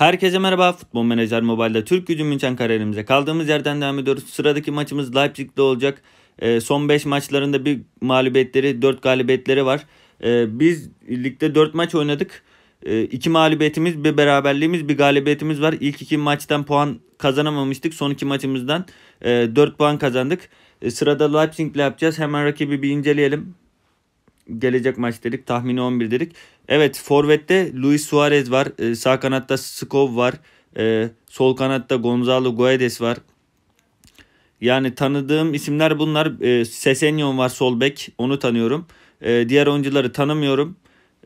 Herkese merhaba. Futbol Menajer Mobile'da Türk Gücü München kararımıza kaldığımız yerden devam ediyoruz. Sıradaki maçımız Leipzig'de olacak. E, son 5 maçlarında bir mağlubiyetleri, 4 galibiyetleri var. E, biz ligde 4 maç oynadık. E, iki mağlubiyetimiz, bir beraberliğimiz, bir galibiyetimiz var. İlk iki maçtan puan kazanamamıştık. Son iki maçımızdan e, puan kazandık. E, sırada Leipzig'le yapacağız. Hemen rakibi bir inceleyelim gelecek maç dedik. Tahmini 11 dedik. Evet forvette Luis Suarez var. E, sağ kanatta Skov var. E, sol kanatta Gonzalo Guedes var. Yani tanıdığım isimler bunlar. E, Sesenyon var sol bek. Onu tanıyorum. E, diğer oyuncuları tanımıyorum.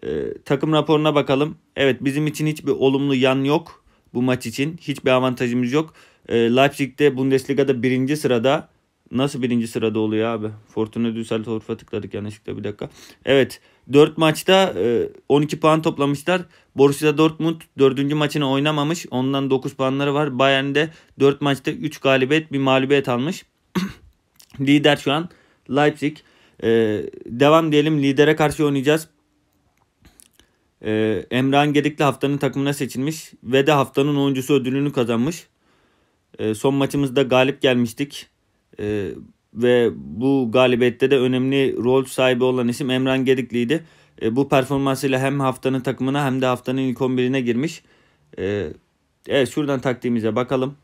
E, takım raporuna bakalım. Evet bizim için hiçbir olumlu yan yok bu maç için. Hiçbir avantajımız yok. E, Leipzig'de Bundesliga'da birinci sırada. Nasıl birinci sırada oluyor abi? Fortuna Düsseldorf'a tıkladık yanlışlıkla bir dakika. Evet 4 maçta 12 e, puan toplamışlar. Borussia Dortmund 4. maçını oynamamış. Ondan 9 puanları var. Bayern'de 4 maçta 3 galibiyet bir mağlubiyet almış. Lider şu an Leipzig. E, devam diyelim lidere karşı oynayacağız. E, Emrah'ın Gedikli haftanın takımına seçilmiş ve de haftanın oyuncusu ödülünü kazanmış. Son maçımızda galip gelmiştik. E, ve bu galibette de önemli rol sahibi olan isim Emran Gedikli'ydi. E, bu performansıyla hem haftanın takımına hem de haftanın ilk 11'ine girmiş. E, evet şuradan taktiğimize bakalım.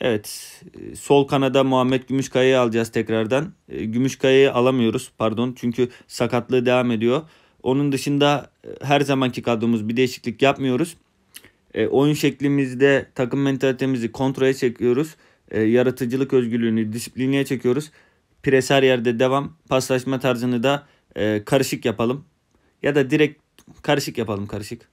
Evet e, sol kanada Muhammed Gümüşkaya'yı alacağız tekrardan. E, Gümüşkaya'yı alamıyoruz pardon çünkü sakatlığı devam ediyor. Onun dışında e, her zamanki kadromuz bir değişiklik yapmıyoruz. E, oyun şeklimizde takım mentalitemizi kontrole çekiyoruz e, yaratıcılık özgürlüğünü disiplinliğe çekiyoruz. Pres her yerde devam. Paslaşma tarzını da e, karışık yapalım. Ya da direkt karışık yapalım karışık.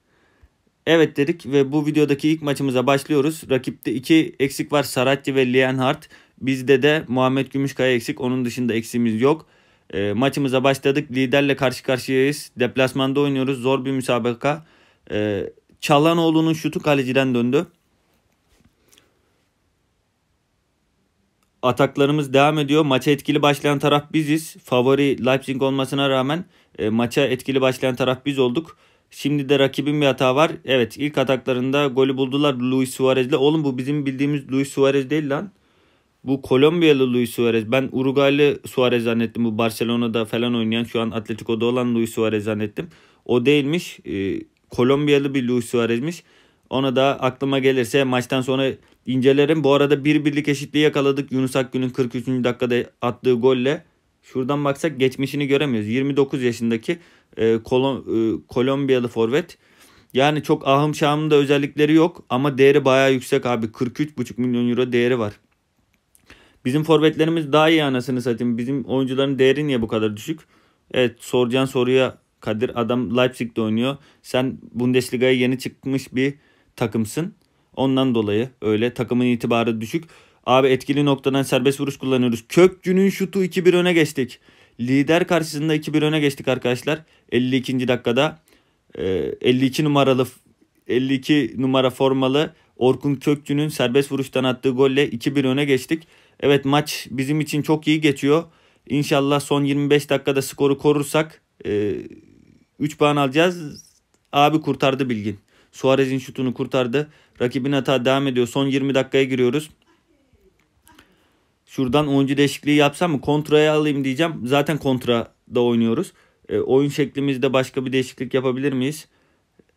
Evet dedik ve bu videodaki ilk maçımıza başlıyoruz. Rakipte iki eksik var Saratçı ve Lienhardt. Bizde de Muhammed Gümüşkaya eksik. Onun dışında eksiğimiz yok. E, maçımıza başladık. Liderle karşı karşıyayız. Deplasmanda oynuyoruz. Zor bir müsabaka. E, Çalanoğlu'nun şutu kaleciden döndü. ataklarımız devam ediyor. Maça etkili başlayan taraf biziz. Favori Leipzig olmasına rağmen e, maça etkili başlayan taraf biz olduk. Şimdi de rakibin bir hata var. Evet ilk ataklarında golü buldular Luis Suarez'le. Oğlum bu bizim bildiğimiz Luis Suarez değil lan. Bu Kolombiyalı Luis Suarez. Ben Uruguaylı Suarez zannettim. Bu Barcelona'da falan oynayan şu an Atletico'da olan Luis Suarez zannettim. O değilmiş. E, Kolombiyalı bir Luis Suarez'miş. Ona da aklıma gelirse maçtan sonra incelerim. Bu arada bir birlik eşitliği yakaladık. Yunus Akgün'ün 43. dakikada attığı golle. Şuradan baksak geçmişini göremiyoruz. 29 yaşındaki e, Kolom, e, Kolombiyalı forvet. Yani çok ahım şahım da özellikleri yok ama değeri baya yüksek abi. 43,5 milyon euro değeri var. Bizim forvetlerimiz daha iyi anasını satayım. Bizim oyuncuların değeri niye bu kadar düşük? Evet soracağın soruya Kadir adam Leipzig'te oynuyor. Sen Bundesliga'ya yeni çıkmış bir takımsın. Ondan dolayı öyle takımın itibarı düşük. Abi etkili noktadan serbest vuruş kullanıyoruz. Kökçü'nün şutu 2-1 öne geçtik. Lider karşısında 2-1 öne geçtik arkadaşlar. 52. dakikada 52 ee, numaralı 52 numara formalı Orkun Kökçü'nün serbest vuruştan attığı golle 2-1 öne geçtik. Evet maç bizim için çok iyi geçiyor. İnşallah son 25 dakikada skoru korursak 3 e, puan alacağız. Abi kurtardı Bilgin. Suarez'in şutunu kurtardı. Rakibin hata devam ediyor. Son 20 dakikaya giriyoruz. Şuradan oyuncu değişikliği yapsam mı? Kontraya alayım diyeceğim. Zaten kontrada oynuyoruz. E, oyun şeklimizde başka bir değişiklik yapabilir miyiz?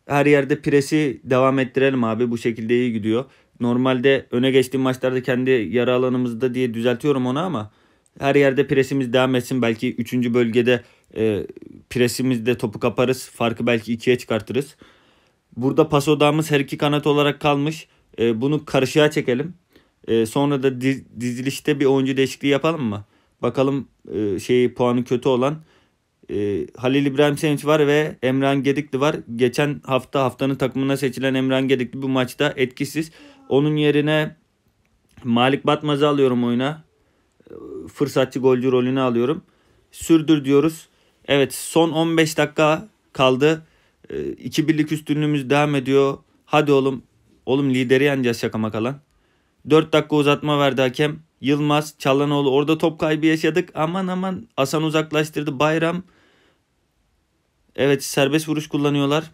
Her yerde presi devam ettirelim abi. Bu şekilde iyi gidiyor. Normalde öne geçtiğim maçlarda kendi yara alanımızda diye düzeltiyorum onu ama her yerde presimiz devam etsin. Belki 3. bölgede e, presimizde topu kaparız. Farkı belki 2'ye çıkartırız. Burada pas odağımız her iki kanat olarak kalmış. E, bunu karışığa çekelim. E, sonra da diz, dizilişte bir oyuncu değişikliği yapalım mı? Bakalım e, şeyi puanı kötü olan e, Halil İbrahim Sevinç var ve Emran Gedikli var. Geçen hafta haftanın takımına seçilen Emran Gedikli bu maçta etkisiz. Onun yerine Malik Batmaz'ı alıyorum oyuna. E, fırsatçı golcü rolünü alıyorum. Sürdür diyoruz. Evet son 15 dakika kaldı. E, iki birlik üstünlüğümüz devam ediyor. Hadi oğlum. Oğlum lideri yeneceğiz şaka makalan. 4 dakika uzatma verdi hakem. Yılmaz, Çalhanoğlu orada top kaybı yaşadık. Aman aman Hasan uzaklaştırdı. Bayram. Evet serbest vuruş kullanıyorlar.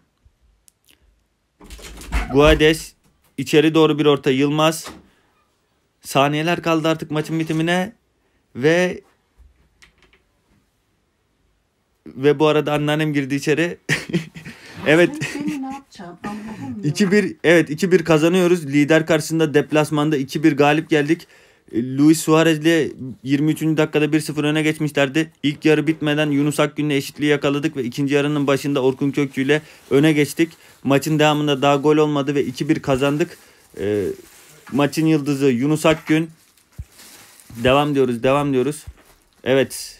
Guades içeri doğru bir orta. Yılmaz. Saniyeler kaldı artık maçın bitimine. Ve ve bu arada anneannem girdi içeri. Evet. Ben bir evet iki bir kazanıyoruz. Lider karşısında deplasmanda iki bir galip geldik. E, Luis Suarez ile 23. dakikada 1-0 öne geçmişlerdi. İlk yarı bitmeden Yunus Akgün'le eşitliği yakaladık ve ikinci yarının başında Orkun Kökçü ile öne geçtik. Maçın devamında daha gol olmadı ve 2-1 kazandık. E, maçın yıldızı Yunus Akgün. Devam diyoruz, devam diyoruz. Evet.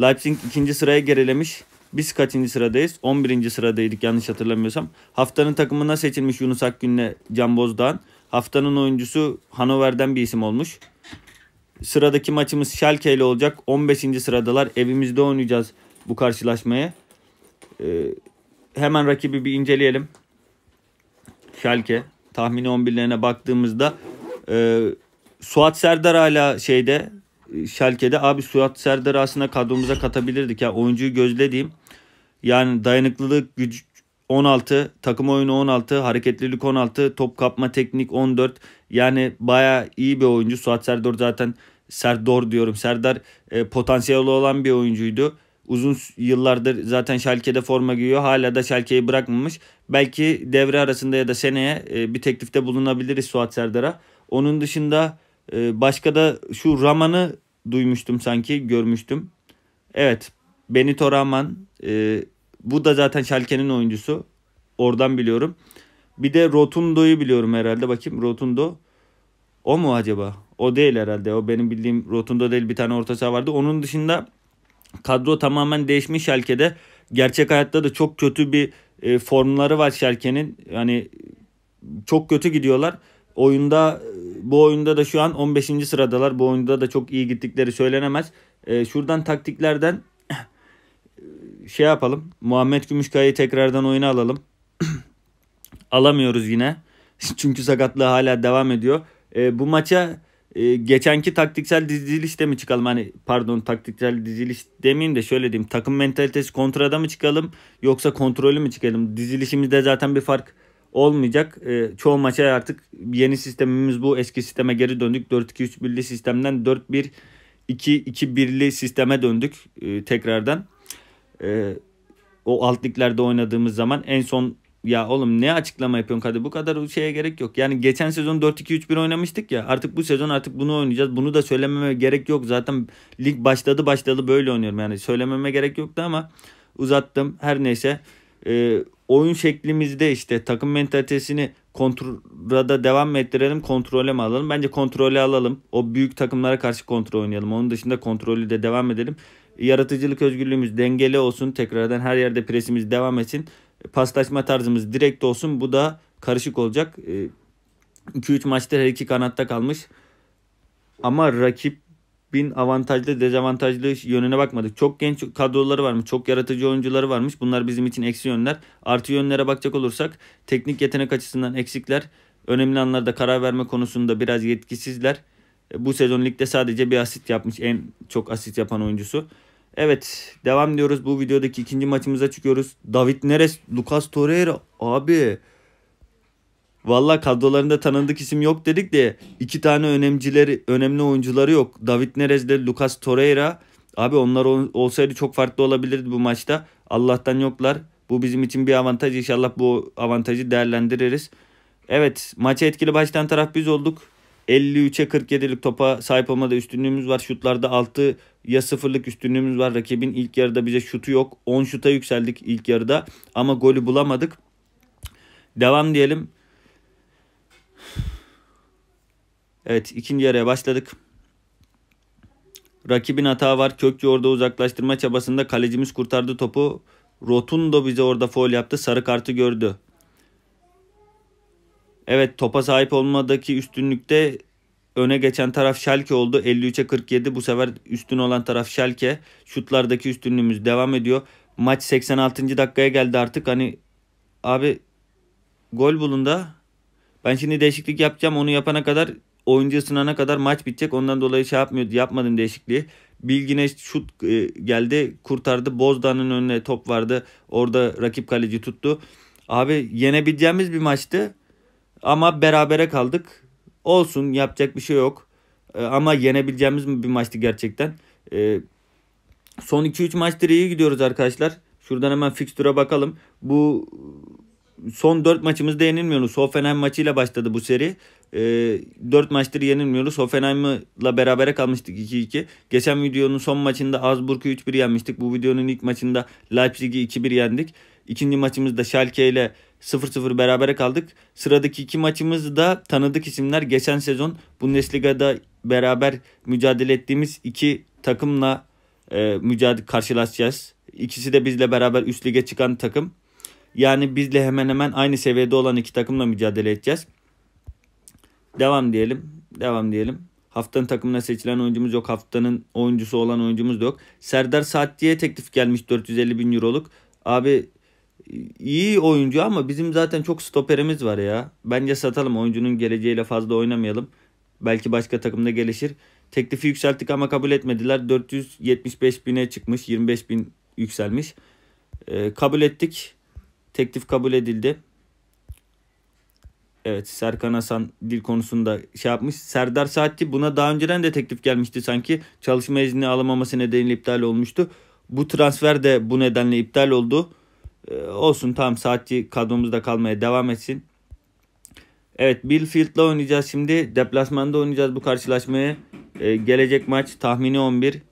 Leipzig ikinci sıraya gerilemiş. Biz kaçıncı sıradayız? 11. sıradaydık yanlış hatırlamıyorsam. Haftanın takımına seçilmiş Yunus Akgün'le Can Bozdağ'ın. Haftanın oyuncusu Hanover'den bir isim olmuş. Sıradaki maçımız Schalke ile olacak. 15. sıradalar. Evimizde oynayacağız bu karşılaşmayı. Ee, hemen rakibi bir inceleyelim. Schalke. Tahmini 11'lerine baktığımızda e, Suat Serdar hala şeyde Schalke'de. abi Suat Serdar aslında kadromuza katabilirdik. Ya yani oyuncuyu gözlediğim yani dayanıklılık güç 16, takım oyunu 16, hareketlilik 16, top kapma teknik 14. Yani baya iyi bir oyuncu. Suat Serdar zaten Serdar diyorum. Serdar e, potansiyeli olan bir oyuncuydu. Uzun yıllardır zaten Schalke'de forma giyiyor. Hala da Schalke'yi bırakmamış. Belki devre arasında ya da seneye e, bir teklifte bulunabiliriz Suat Serdar'a. Onun dışında e, başka da şu Raman'ı duymuştum sanki görmüştüm. Evet Benito Raman e, bu da zaten Schalke'nin oyuncusu. Oradan biliyorum. Bir de Rotundo'yu biliyorum herhalde. Bakayım Rotundo. O mu acaba? O değil herhalde. O benim bildiğim Rotundo değil bir tane orta saha vardı. Onun dışında kadro tamamen değişmiş Schalke'de. Gerçek hayatta da çok kötü bir e, formları var Schalke'nin. Yani çok kötü gidiyorlar. Oyunda e, bu oyunda da şu an 15. sıradalar. Bu oyunda da çok iyi gittikleri söylenemez. E, şuradan taktiklerden şey yapalım. Muhammed Gümüşkaya'yı tekrardan oyuna alalım. Alamıyoruz yine. Çünkü sakatlığı hala devam ediyor. E, bu maça e, geçenki taktiksel dizilişte mi çıkalım? Hani pardon taktiksel diziliş demeyeyim de şöyle diyeyim. Takım mentalitesi kontrada mı çıkalım yoksa kontrolü mü çıkalım? Dizilişimizde zaten bir fark olmayacak. E, çoğu maça artık yeni sistemimiz bu. Eski sisteme geri döndük. 4-2-3-1'li sistemden 4-1-2-2-1'li sisteme döndük e, tekrardan e, o alt liglerde oynadığımız zaman en son ya oğlum ne açıklama yapıyorsun Kadir bu kadar şeye gerek yok. Yani geçen sezon 4-2-3-1 oynamıştık ya artık bu sezon artık bunu oynayacağız. Bunu da söylememe gerek yok zaten lig başladı başladı böyle oynuyorum yani söylememe gerek yoktu ama uzattım her neyse. E, oyun şeklimizde işte takım mentalitesini kontrada devam ettirelim kontrole mi alalım? Bence kontrole alalım. O büyük takımlara karşı kontrol oynayalım. Onun dışında kontrolü de devam edelim. Yaratıcılık özgürlüğümüz dengeli olsun. Tekrardan her yerde presimiz devam etsin. Paslaşma tarzımız direkt olsun. Bu da karışık olacak. 2-3 ee, maçta her iki kanatta kalmış. Ama rakip bin avantajlı dezavantajlı yönüne bakmadık. Çok genç kadroları varmış. Çok yaratıcı oyuncuları varmış. Bunlar bizim için eksi yönler. Artı yönlere bakacak olursak teknik yetenek açısından eksikler. Önemli anlarda karar verme konusunda biraz yetkisizler. E, bu sezon ligde sadece bir asist yapmış. En çok asist yapan oyuncusu. Evet devam diyoruz bu videodaki ikinci maçımıza çıkıyoruz. David Neres, Lucas Torreira abi. Valla kadrolarında tanındık isim yok dedik de iki tane önemcileri, önemli oyuncuları yok. David Neres de Lucas Torreira. Abi onlar olsaydı çok farklı olabilirdi bu maçta. Allah'tan yoklar. Bu bizim için bir avantaj. İnşallah bu avantajı değerlendiririz. Evet maça etkili baştan taraf biz olduk. 53'e 47'lik topa sahip olmada üstünlüğümüz var. Şutlarda 6 ya sıfırlık üstünlüğümüz var. Rakibin ilk yarıda bize şutu yok. 10 şuta yükseldik ilk yarıda ama golü bulamadık. Devam diyelim. Evet ikinci yarıya başladık. Rakibin hata var. Kökçü orada uzaklaştırma çabasında kalecimiz kurtardı topu. Rotundo bize orada foul yaptı. Sarı kartı gördü. Evet topa sahip olmadaki üstünlükte öne geçen taraf Schalke oldu. 53'e 47 bu sefer üstün olan taraf Schalke. Şutlardaki üstünlüğümüz devam ediyor. Maç 86. dakikaya geldi artık. Hani abi gol bulun da ben şimdi değişiklik yapacağım. Onu yapana kadar oyuncu ısınana kadar maç bitecek. Ondan dolayı şey yapmıyor, yapmadım değişikliği. Bilgine şut e, geldi kurtardı. Bozdanın önüne top vardı. Orada rakip kaleci tuttu. Abi yenebileceğimiz bir maçtı. Ama berabere kaldık. Olsun yapacak bir şey yok. Ee, ama yenebileceğimiz bir maçtı gerçekten. Ee, son 2-3 maçtır iyi gidiyoruz arkadaşlar. Şuradan hemen fikstüre bakalım. Bu son 4 maçımızda yenilmiyoruz. Hoffenheim maçıyla başladı bu seri. E, ee, 4 maçtır yenilmiyoruz. Hoffenheim'la berabere kalmıştık 2-2. Geçen videonun son maçında Augsburg'u 3-1 yenmiştik. Bu videonun ilk maçında Leipzig'i 2-1 yendik. İkinci maçımızda Schalke ile 0-0 berabere kaldık. Sıradaki iki maçımız da tanıdık isimler. Geçen sezon Bundesliga'da beraber mücadele ettiğimiz iki takımla e, mücadele karşılaşacağız. İkisi de bizle beraber üst lige çıkan takım. Yani bizle hemen hemen aynı seviyede olan iki takımla mücadele edeceğiz. Devam diyelim. Devam diyelim. Haftanın takımına seçilen oyuncumuz yok. Haftanın oyuncusu olan oyuncumuz da yok. Serdar Saat teklif gelmiş 450 bin euroluk. Abi iyi oyuncu ama bizim zaten çok stoperimiz var ya. Bence satalım oyuncunun geleceğiyle fazla oynamayalım. Belki başka takımda gelişir. Teklifi yükselttik ama kabul etmediler. 475 bine çıkmış. 25 bin yükselmiş. Ee, kabul ettik. Teklif kabul edildi. Evet Serkan Hasan dil konusunda şey yapmış. Serdar Saatçi buna daha önceden de teklif gelmişti sanki. Çalışma izni alamaması nedeniyle iptal olmuştu. Bu transfer de bu nedenle iptal oldu. Ee, olsun tam saatçi kadromuzda kalmaya devam etsin. Evet Billfield'la oynayacağız şimdi. Deplasmanda oynayacağız bu karşılaşmayı. E, ee, gelecek maç tahmini 11.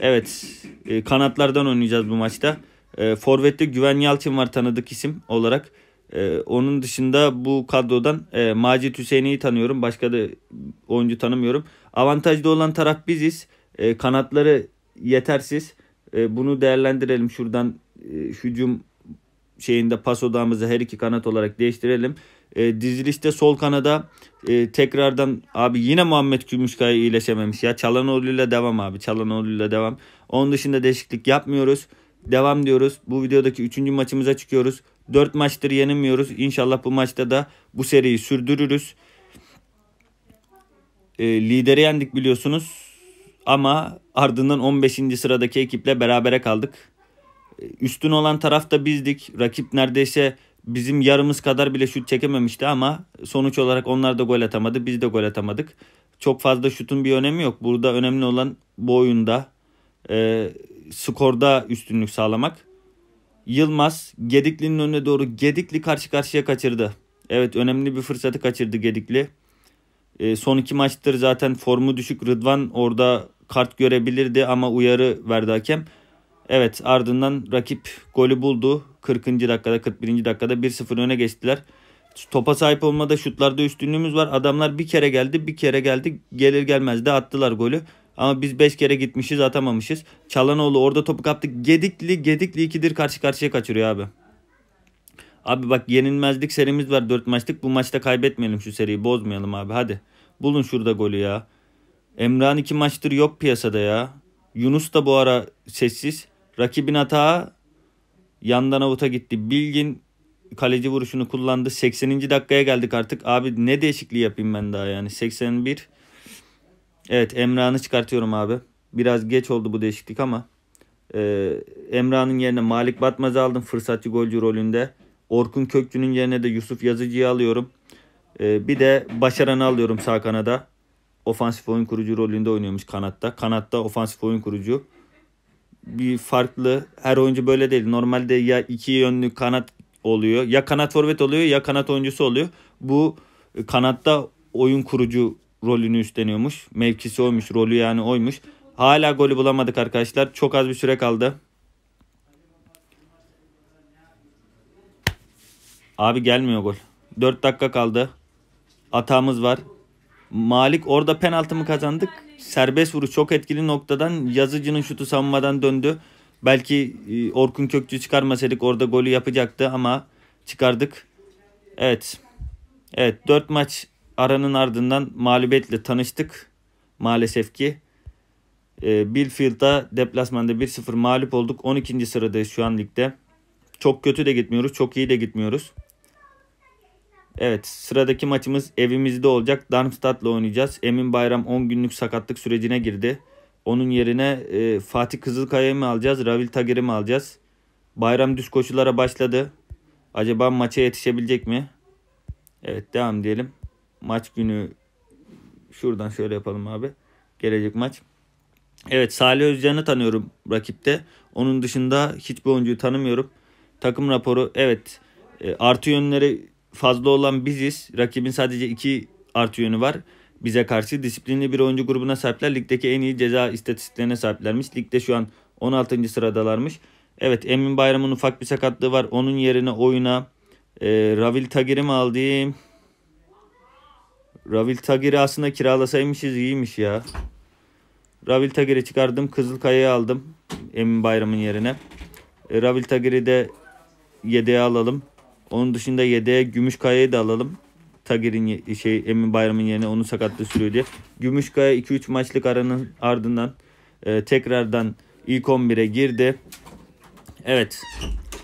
Evet e, kanatlardan oynayacağız bu maçta. E, Forvet'te Güven Yalçın var tanıdık isim olarak. E, onun dışında bu kadrodan e, Macit Hüseyin'i tanıyorum. Başka da oyuncu tanımıyorum. Avantajlı olan taraf biziz. E, kanatları yetersiz. E, bunu değerlendirelim şuradan e, hücum şeyinde pas odağımızı her iki kanat olarak değiştirelim. E, dizilişte sol kanada e, tekrardan abi yine Muhammed Gümüşkaya iyileşememiş ya. Çalanoğlu ile devam abi. Çalanoğlu ile devam. Onun dışında değişiklik yapmıyoruz. Devam diyoruz. Bu videodaki 3. maçımıza çıkıyoruz. 4 maçtır yenilmiyoruz. İnşallah bu maçta da bu seriyi sürdürürüz. E, lideri yendik biliyorsunuz. Ama ardından 15. sıradaki ekiple berabere kaldık üstün olan taraf da bizdik. Rakip neredeyse bizim yarımız kadar bile şut çekememişti ama sonuç olarak onlar da gol atamadı. Biz de gol atamadık. Çok fazla şutun bir önemi yok. Burada önemli olan bu oyunda e, skorda üstünlük sağlamak. Yılmaz Gedikli'nin önüne doğru Gedikli karşı karşıya kaçırdı. Evet önemli bir fırsatı kaçırdı Gedikli. E, son iki maçtır zaten formu düşük Rıdvan orada kart görebilirdi ama uyarı verdi hakem. Evet ardından rakip golü buldu. 40. dakikada 41. dakikada 1-0 öne geçtiler. Topa sahip olmada şutlarda üstünlüğümüz var. Adamlar bir kere geldi bir kere geldi gelir gelmez de attılar golü. Ama biz 5 kere gitmişiz atamamışız. Çalanoğlu orada topu kaptı. Gedikli Gedikli 2'dir karşı karşıya kaçırıyor abi. Abi bak yenilmezlik serimiz var 4 maçlık. Bu maçta kaybetmeyelim şu seriyi bozmayalım abi hadi. Bulun şurada golü ya. Emrah'ın 2 maçtır yok piyasada ya. Yunus da bu ara sessiz. Rakibin hata yandan avuta gitti. Bilgin kaleci vuruşunu kullandı. 80. dakikaya geldik artık. Abi ne değişikliği yapayım ben daha yani. 81. Evet Emrah'ını çıkartıyorum abi. Biraz geç oldu bu değişiklik ama. Ee, Emrah'ın yerine Malik Batmaz'ı aldım fırsatçı golcü rolünde. Orkun Kökçü'nün yerine de Yusuf Yazıcı'yı alıyorum. Ee, bir de Başaran'ı alıyorum sağ kanada. Ofansif oyun kurucu rolünde oynuyormuş kanatta. Kanatta ofansif oyun kurucu bir farklı. Her oyuncu böyle değil. Normalde ya iki yönlü kanat oluyor. Ya kanat forvet oluyor ya kanat oyuncusu oluyor. Bu e, kanatta oyun kurucu rolünü üstleniyormuş. Mevkisi oymuş. Rolü yani oymuş. Hala golü bulamadık arkadaşlar. Çok az bir süre kaldı. Abi gelmiyor gol. 4 dakika kaldı. Atağımız var. Malik orada penaltı mı kazandık? serbest vuruş çok etkili noktadan yazıcının şutu savunmadan döndü. Belki e, Orkun Kökçü çıkarmasaydık orada golü yapacaktı ama çıkardık. Evet. Evet 4 maç aranın ardından mağlubiyetle tanıştık. Maalesef ki. E, Billfield'a deplasmanda 1-0 mağlup olduk. 12. sırada şu an ligde. Çok kötü de gitmiyoruz. Çok iyi de gitmiyoruz. Evet sıradaki maçımız evimizde olacak. Darmstadt'la oynayacağız. Emin Bayram 10 günlük sakatlık sürecine girdi. Onun yerine e, Fatih Kızılkaya'yı mı alacağız? Ravil Tager'i mi alacağız? Bayram düz koşulara başladı. Acaba maça yetişebilecek mi? Evet devam diyelim. Maç günü şuradan şöyle yapalım abi. Gelecek maç. Evet Salih Özcan'ı tanıyorum rakipte. Onun dışında hiçbir oyuncuyu tanımıyorum. Takım raporu evet e, artı yönleri fazla olan biziz. Rakibin sadece iki artı yönü var. Bize karşı disiplinli bir oyuncu grubuna sahipler. Ligdeki en iyi ceza istatistiklerine sahiplermiş. Ligde şu an 16. sıradalarmış. Evet Emin Bayram'ın ufak bir sakatlığı var. Onun yerine oyuna e, Ravil Tagir'i mi aldım? Ravil Tagir'i aslında kiralasaymışız iyiymiş ya. Ravil Tagir'i çıkardım. Kızılkaya'yı aldım. Emin Bayram'ın yerine. E, Ravil Tagir'i de yedeğe alalım. Onun dışında yedeğe Gümüşkaya'yı da alalım. Tagir'in şey Emin Bayram'ın yerine onu sakatlı sürüyor diye. Gümüşkaya 2-3 maçlık aranın ardından e, tekrardan ilk 11'e girdi. Evet.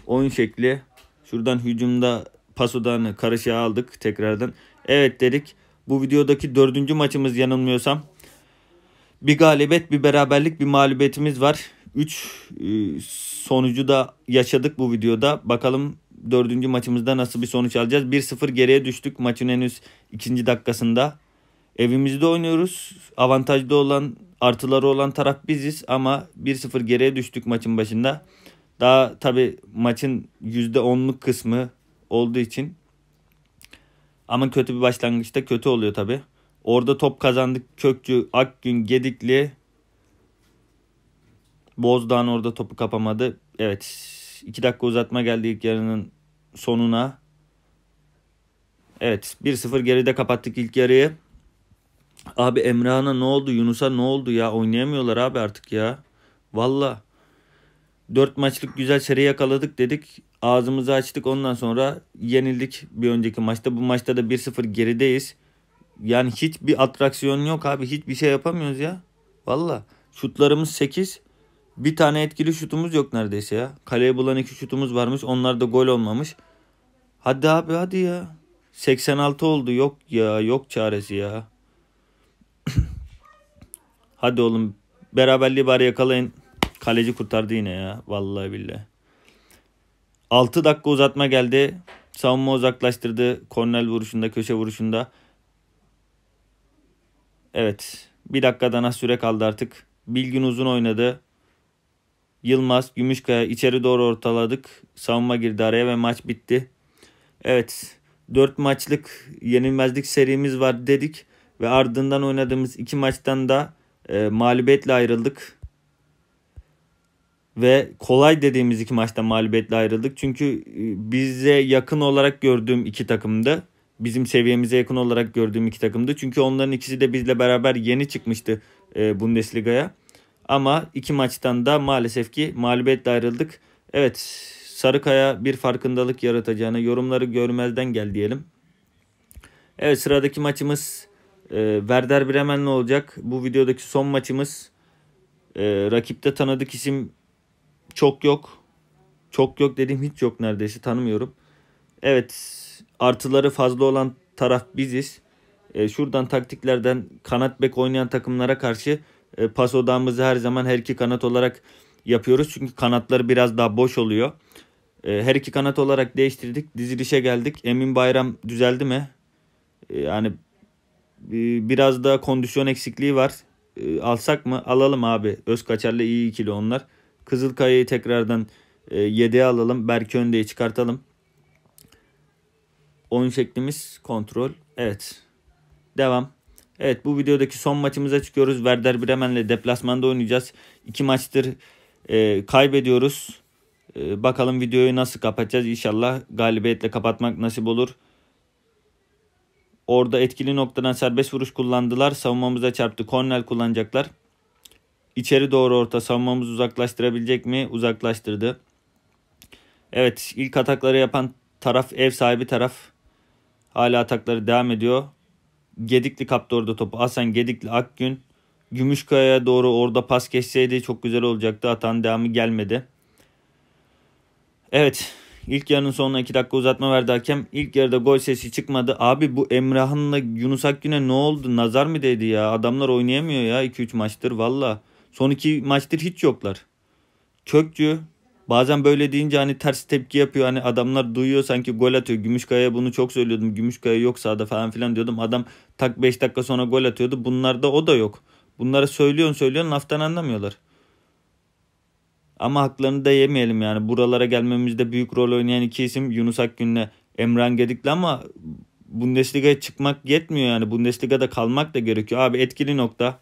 Oyun şekli. Şuradan hücumda pasodan karışığa aldık tekrardan. Evet dedik. Bu videodaki dördüncü maçımız yanılmıyorsam. Bir galibet, bir beraberlik, bir mağlubiyetimiz var. 3 e, sonucu da yaşadık bu videoda. Bakalım dördüncü maçımızda nasıl bir sonuç alacağız? 1-0 geriye düştük maçın henüz ikinci dakikasında. Evimizde oynuyoruz. Avantajlı olan, artıları olan taraf biziz ama 1-0 geriye düştük maçın başında. Daha tabi maçın %10'luk kısmı olduğu için ama kötü bir başlangıçta kötü oluyor tabi. Orada top kazandık. Kökçü, Akgün, Gedikli. Bozdağ'ın orada topu kapamadı. Evet. 2 dakika uzatma geldi ilk yarının sonuna. Evet 1-0 geride kapattık ilk yarıyı. Abi Emrah'ına ne oldu? Yunus'a ne oldu ya? Oynayamıyorlar abi artık ya. Valla. 4 maçlık güzel seri yakaladık dedik. Ağzımızı açtık ondan sonra yenildik bir önceki maçta. Bu maçta da 1-0 gerideyiz. Yani hiçbir atraksiyon yok abi. Hiçbir şey yapamıyoruz ya. Valla. Şutlarımız 8. Bir tane etkili şutumuz yok neredeyse ya. Kaleye bulan iki şutumuz varmış. Onlar da gol olmamış. Hadi abi hadi ya. 86 oldu. Yok ya. Yok çaresi ya. hadi oğlum. Beraberliği bari yakalayın. Kaleci kurtardı yine ya. Vallahi billahi. 6 dakika uzatma geldi. Savunma uzaklaştırdı. Kornel vuruşunda, köşe vuruşunda. Evet. Bir dakikadan az süre kaldı artık. Bilgin uzun oynadı. Yılmaz, Gümüşkaya içeri doğru ortaladık. Savunma girdi araya ve maç bitti. Evet 4 maçlık yenilmezlik serimiz var dedik ve ardından oynadığımız iki maçtan da e, mağlubiyetle ayrıldık. Ve kolay dediğimiz iki maçta mağlubiyetle ayrıldık. Çünkü e, bize yakın olarak gördüğüm iki takımdı. Bizim seviyemize yakın olarak gördüğüm iki takımdı. Çünkü onların ikisi de bizle beraber yeni çıkmıştı e, Bundesliga'ya. Ama iki maçtan da maalesef ki mağlubiyetle ayrıldık. Evet Sarıkaya bir farkındalık yaratacağını yorumları görmezden gel diyelim. Evet sıradaki maçımız e, Werder Bremen'le olacak. Bu videodaki son maçımız. E, rakipte tanıdık isim çok yok. Çok yok dedim hiç yok neredeyse tanımıyorum. Evet artıları fazla olan taraf biziz. E, şuradan taktiklerden kanat bek oynayan takımlara karşı e, pas odamızı her zaman her iki kanat olarak yapıyoruz. Çünkü kanatları biraz daha boş oluyor. E, her iki kanat olarak değiştirdik. Dizilişe geldik. Emin Bayram düzeldi mi? E, yani e, biraz daha kondisyon eksikliği var. alsak mı? Alalım abi. Özkaçar'la iyi ikili onlar. Kızılkaya'yı tekrardan e, yedeğe alalım. Berk Önde'yi çıkartalım. Oyun şeklimiz kontrol. Evet. Devam. Evet bu videodaki son maçımıza çıkıyoruz. Werder Bremen'le deplasmanda oynayacağız. İki maçtır e, kaybediyoruz. E, bakalım videoyu nasıl kapatacağız. İnşallah galibiyetle kapatmak nasip olur. Orada etkili noktadan serbest vuruş kullandılar. Savunmamıza çarptı. Kornel kullanacaklar. İçeri doğru orta savunmamızı uzaklaştırabilecek mi? Uzaklaştırdı. Evet ilk atakları yapan taraf ev sahibi taraf. Hala atakları devam ediyor. Gedikli kaptı orada topu. Hasan Gedikli Akgün. Gümüşkaya'ya doğru orada pas geçseydi çok güzel olacaktı. Atan devamı gelmedi. Evet. İlk yarının sonuna 2 dakika uzatma verdi hakem. İlk yarıda gol sesi çıkmadı. Abi bu Emrah'ınla Yunus Akgün'e ne oldu? Nazar mı dedi ya? Adamlar oynayamıyor ya 2-3 maçtır valla. Son 2 maçtır hiç yoklar. Kökçü Bazen böyle deyince hani ters tepki yapıyor. Hani adamlar duyuyor sanki gol atıyor. Gümüşkaya'ya bunu çok söylüyordum. Gümüşkaya yoksa da falan filan diyordum. Adam tak 5 dakika sonra gol atıyordu. Bunlarda o da yok. Bunları söylüyorsun söylüyorsun laftan anlamıyorlar. Ama haklarını da yemeyelim yani. Buralara gelmemizde büyük rol oynayan iki isim Yunus Akgün'le Emran Gedik'le ama Bundesliga'ya çıkmak yetmiyor yani. Bundesliga'da kalmak da gerekiyor. Abi etkili nokta.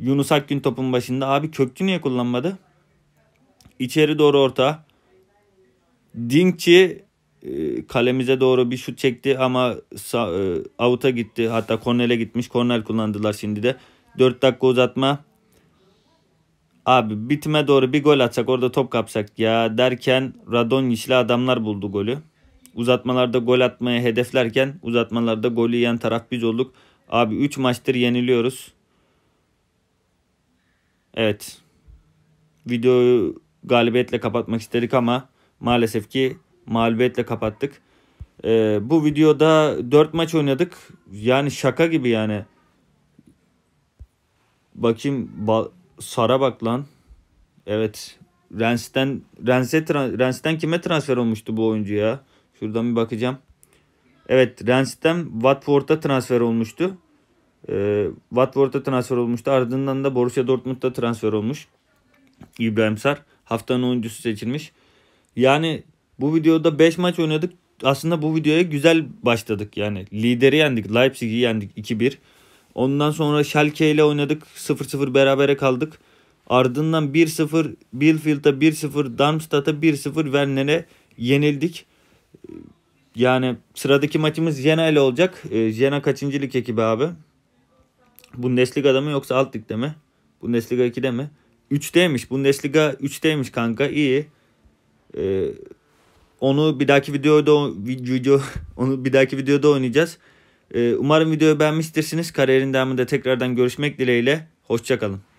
Yunus Akgün topun başında. Abi Köktü niye kullanmadı? İçeri doğru orta. Dinkçi e, kalemize doğru bir şut çekti ama e, avuta gitti. Hatta kornele gitmiş. Kornel kullandılar şimdi de. 4 dakika uzatma. Abi bitime doğru bir gol atsak orada top kapsak ya derken Radon işli adamlar buldu golü. Uzatmalarda gol atmaya hedeflerken uzatmalarda golü yiyen taraf biz olduk. Abi 3 maçtır yeniliyoruz. Evet. Videoyu galibiyetle kapatmak istedik ama maalesef ki mağlubiyetle kapattık. Ee, bu videoda 4 maç oynadık. Yani şaka gibi yani. Bakayım ba Sara bak lan. Evet. Rens'ten Rens'e Rens'ten kime transfer olmuştu bu oyuncu ya? Şuradan bir bakacağım. Evet Rens'ten Watford'a transfer olmuştu. Ee, Watford'a transfer olmuştu. Ardından da Borussia Dortmund'a transfer olmuş. İbrahim Sar. Haftanın oyuncusu seçilmiş. Yani bu videoda 5 maç oynadık. Aslında bu videoya güzel başladık. Yani lideri yendik. Leipzig'i yendik 2-1. Ondan sonra Schalke ile oynadık. 0-0 berabere kaldık. Ardından 1-0 Bielfeld'a 1-0 Darmstadt'a 1-0 Werner'e yenildik. Yani sıradaki maçımız Jena ile olacak. Ee, Jena kaçıncı lig ekibi abi? Bundesliga'da mı yoksa alt ligde mi? Bundesliga 2'de mi? 3'teymiş. Bundesliga 3'teymiş kanka. İyi. Ee, onu bir dahaki videoda video onu bir dahaki videoda oynayacağız. Ee, umarım videoyu beğenmiştirsiniz. Kariyerin devamında tekrardan görüşmek dileğiyle. Hoşçakalın.